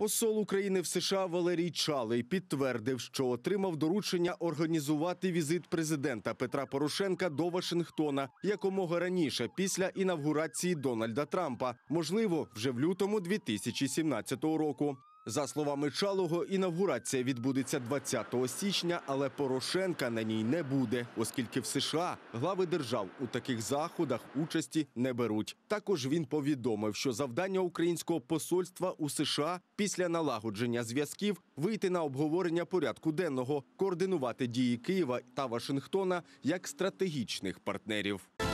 Посол України в США Валерій Чалий підтвердив, що отримав доручення організувати візит президента Петра Порошенка до Вашингтона якомога раніше після інавгурації Дональда Трампа, можливо, вже в лютому 2017 року. За словами Чалого, інавгурація відбудеться 20 січня, але Порошенка на ній не буде, оскільки в США глави держав у таких заходах участі не беруть. Також він повідомив, що завдання українського посольства у США після налагодження зв'язків вийти на обговорення порядку денного, координувати дії Києва та Вашингтона як стратегічних партнерів.